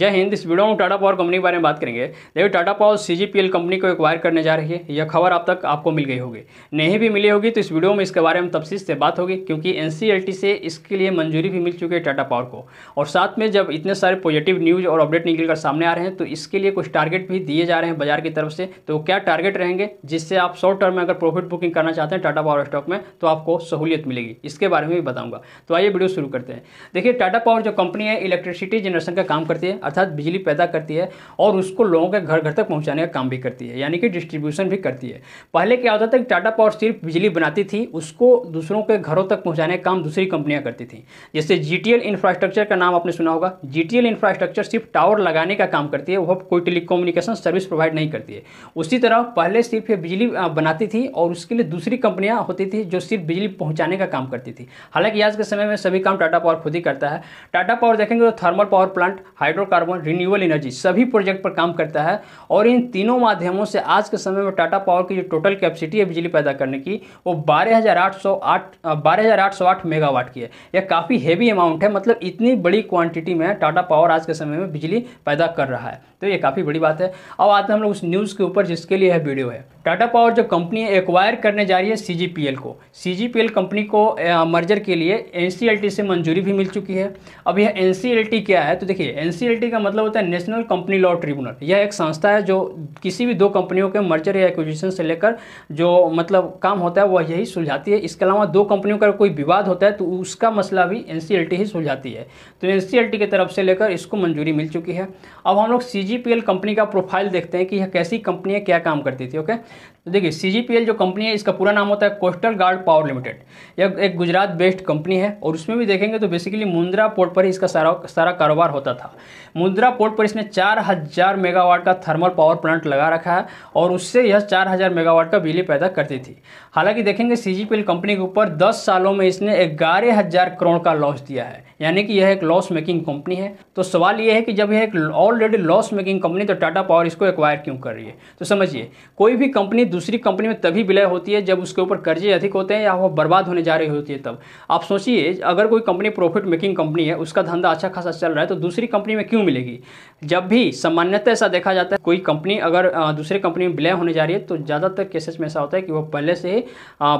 जय हिंद इस वीडियो में टाटा पावर कंपनी के बारे में बात करेंगे देखिए टाटा पावर सी कंपनी को एक्वायर करने जा रही है यह खबर अब तक आपको मिल गई होगी नहीं भी मिली होगी तो इस वीडियो में इसके बारे में तफसील से बात होगी क्योंकि एन से इसके लिए मंजूरी भी मिल चुकी है टाटा पावर को और साथ में जब इतने सारे पॉजिटिव न्यूज़ और अपडेट निकल कर सामने आ रहे हैं तो इसके लिए कुछ टारगेट भी दिए जा रहे हैं बाजार की तरफ से तो क्या टारगेट रहेंगे जिससे आप शॉर्ट टर्म में अगर प्रॉफिट बुकिंग करना चाहते हैं टाटा पावर स्टॉक में तो आपको सहूलियत मिलेगी इसके बारे में भी बताऊँगा तो आइए वीडियो शुरू करते हैं देखिए टाटा पावर जो कंपनी है इलेक्ट्रिसिटी जनरेशन का काम करती है अर्थात बिजली पैदा करती है और उसको लोगों के घर घर तक पहुंचाने का काम भी करती है यानी कि डिस्ट्रीब्यूशन भी करती है पहले क्या होता था कि टाटा पावर सिर्फ बिजली बनाती थी उसको दूसरों के घरों तक पहुँचाने का काम दूसरी कंपनियाँ करती थी जैसे जी इंफ्रास्ट्रक्चर का नाम आपने सुना होगा जी इंफ्रास्ट्रक्चर सिर्फ टावर लगाने का काम करती है वह कोई टेलीकोम्युनिकेशन सर्विस प्रोवाइड नहीं करती है उसी तरह पहले सिर्फ ये बिजली बनाती थी और उसके लिए दूसरी कंपनियाँ होती थी जो सिर्फ बिजली पहुँचाने का काम करती थी हालांकि आज के समय में सभी काम टाटा पावर खुद ही करता है टाटा पावर देखेंगे तो thermal power plant hydro carbon renewable energy सभी प्रोजेक्ट पर काम करता है और इन तीनों माध्यमों से आज के समय में टाटा पावर की जो टोटल कैपेसिटी है बिजली पैदा करने की वो बारह हज़ार आठ सौ आठ बारह हज़ार आठ सौ आठ मेगावाट की है यह काफ़ी हैवी अमाउंट है मतलब इतनी बड़ी क्वांटिटी में टाटा पावर आज के समय में बिजली पैदा कर रहा है तो ये काफ़ी बड़ी बात है अब आते हैं हम लोग उस न्यूज़ के ऊपर जिसके लिए यह वीडियो है टाटा पावर जो कंपनी है एक्वायर करने जा रही है सी को सी कंपनी को मर्जर के लिए एन से मंजूरी भी मिल चुकी है अब यह एन क्या है तो देखिए एन एनसीएलटी का मतलब होता है नेशनल कंपनी लॉ ट्रिब्यूनल यह एक संस्था है जो किसी भी दो कंपनियों के मर्चर या एक्विजिशन से लेकर जो मतलब काम होता है वह यही सुलझाती है इसके अलावा दो कंपनियों का कोई विवाद होता है तो उसका मसला भी एन ही सुलझाती है तो एन की तरफ से लेकर इसको मंजूरी मिल चुकी है अब हम लोग सी कंपनी का प्रोफाइल देखते हैं कि यह कैसी कंपनी है क्या काम करती थी ओके तो देखिए सी जो कंपनी है इसका पूरा नाम होता है कोस्टल गार्ड पावर लिमिटेड यह एक गुजरात बेस्ड कंपनी है और उसमें भी देखेंगे तो बेसिकली मुंद्रा पोर्ट पर ही इसका सारा सारा कारोबार होता था मुंद्रा पोर्ट पर इसने 4000 मेगावाट का थर्मल पावर प्लांट लगा रखा है और उससे यह 4000 मेगावाट का बिजली पैदा करती थी हालांकि देखेंगे सी कंपनी के ऊपर दस सालों में इसने ग्यारह हज़ार करोड़ का लॉस दिया है यानी कि यह एक लॉस मेकिंग कंपनी है तो सवाल यह है कि जब यह एक ऑलरेडी लॉस मेकिंग कंपनी तो टाटा पावर इसको एक्वायर क्यों कर रही है तो समझिए कोई भी कंपनी दूसरी कंपनी में तभी विलय होती है जब उसके ऊपर कर्जे अधिक होते हैं या वह बर्बाद होने जा रही होती है तब आप सोचिए अगर कोई कंपनी प्रॉफिट मेकिंग कंपनी है उसका धंधा अच्छा खासा चल रहा है तो दूसरी कंपनी में क्यों मिलेगी जब भी सामान्यतः ऐसा देखा जाता है कोई कंपनी अगर दूसरी कंपनी में विलय होने जा रही है तो ज़्यादातर केसेस में ऐसा होता है कि वह पहले से ही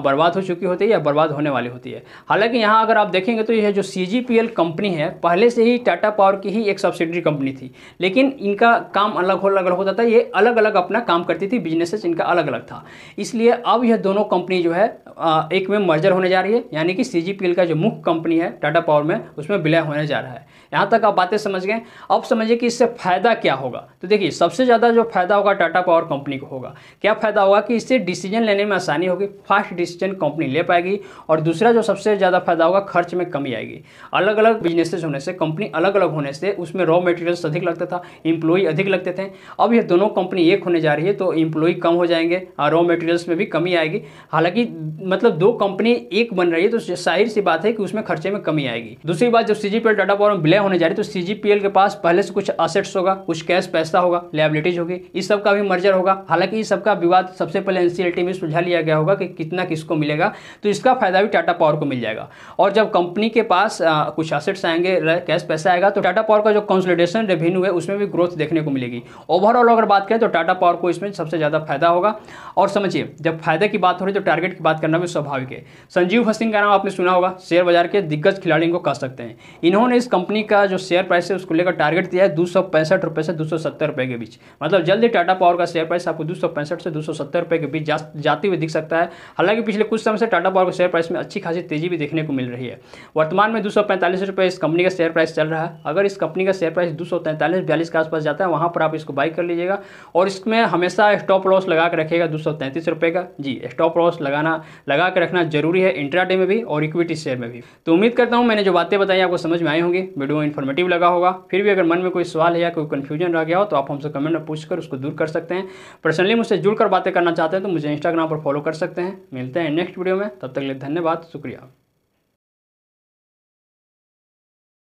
बर्बाद हो चुकी होती है या बर्बाद होने वाली होती है हालांकि यहाँ अगर आप देखेंगे तो यह जो सी कंपनी है पहले से ही टाटा पावर की ही एक सब्सिडरी कंपनी थी लेकिन इनका काम अलग अलग होता था ये अलग अलग अपना काम करती थी बिजनेसेस इनका अलग अलग अलग था इसलिए अब यह दोनों कंपनी जो है एक में मर्जर होने जा रही है यानी कि सी का जो मुख्य कंपनी है टाटा पावर में उसमें विलय होने जा रहा है यहाँ तक आप बातें समझ गए अब समझिए कि इससे फ़ायदा क्या होगा तो देखिए सबसे ज़्यादा जो फायदा होगा टाटा पावर कंपनी को होगा क्या फ़ायदा होगा कि इससे डिसीजन लेने में आसानी होगी फास्ट डिसीजन कंपनी ले पाएगी और दूसरा जो सबसे ज़्यादा फायदा होगा खर्च में कमी आएगी अलग अलग बिजनेसेस होने से कंपनी अलग अलग होने से उसमें रॉ मटेरियल्स अधिक लगता था इम्प्लॉई अधिक लगते थे अब ये दोनों कंपनी एक होने जा रही है तो इम्प्लॉई कम हो जाएंगे रॉ मटेरियल्स में भी कमी आएगी हालांकि मतलब दो कंपनी एक बन रही है तो जाहिर सी बात है कि उसमें खर्चे में कमी आएगी दूसरी बात जब सी डाटा पावर में विलय होने जा रही है तो सी के पास पहले से कुछ असेट्स होगा कुछ कैश पैसा होगा लाइबिलिटीज होगी इस सब का भी मर्जर होगा हालांकि इस सब का विवाद सबसे पहले एनसीएलटी में सुलझा लिया गया होगा कि कितना किसको मिलेगा तो इसका फायदा भी टाटा पावर को मिल जाएगा और जब कंपनी के पास आ, कुछ असेट्स आएंगे कैश पैसा आएगा तो टाटा पावर का जो कंसोलिडेशन रेवेन्यू है उसमें भी ग्रोथ देखने को मिलेगी ओवरऑल अगर बात करें तो टाटा पावर को इसमें सबसे ज़्यादा फायदा होगा और समझिए जब फायदे की बात हो रही है तो टारगेट की बात करना भी स्वाभाविक है संजीव हसिंग का नाम आपने सुना होगा शेयर बाजार के दिग्गज खिलाड़ियों को कह सकते हैं इन्होंने इस कंपनी का जो शेयर प्राइस है उसको लेकर टारगेट दिया है दो रुपये से दो रुपये के बीच मतलब ही टाटा पावर का शेयर प्राइस आपको दो से दो रुपये के बीच जाते हुए दिख सकता है हालांकि पिछले कुछ समय से टाटा पावर के शेयर प्राइस में अच्छी खासी तेजी भी देखने को मिल रही है वर्तमान में दो रुपये इस कंपनी का शेयर प्राइस चल रहा है अगर इस कंपनी का शेयर प्राइस दो सौ के आसपास जाता है वहां पर आप इसको बाई कर लीजिएगा और इसमें हमेशा स्टॉप लॉस लगा कर रखेगा दो सौ तैंतीस रुपए का जी स्टॉप लॉस लगाना लगा के रखना जरूरी है इंट्राडे में भी और इक्विटी शेयर में भी तो उम्मीद करता हूँ मैंने जो बातें बताई आपको समझ में आई होंगी वीडियो इन्फॉर्मेटिव लगा होगा फिर भी अगर मन में कोई सवाल है या कोई कन्फ्यूजन रह गया हो तो आप हमसे कमेंट में पूछकर उसको दूर कर सकते हैं पर्सनली मुझसे जुड़कर बातें करना चाहते हैं तो मुझे इंस्टाग्राम पर फॉलो कर सकते हैं मिलते हैं नेक्स्ट वीडियो में तब तक लिए धन्यवाद शुक्रिया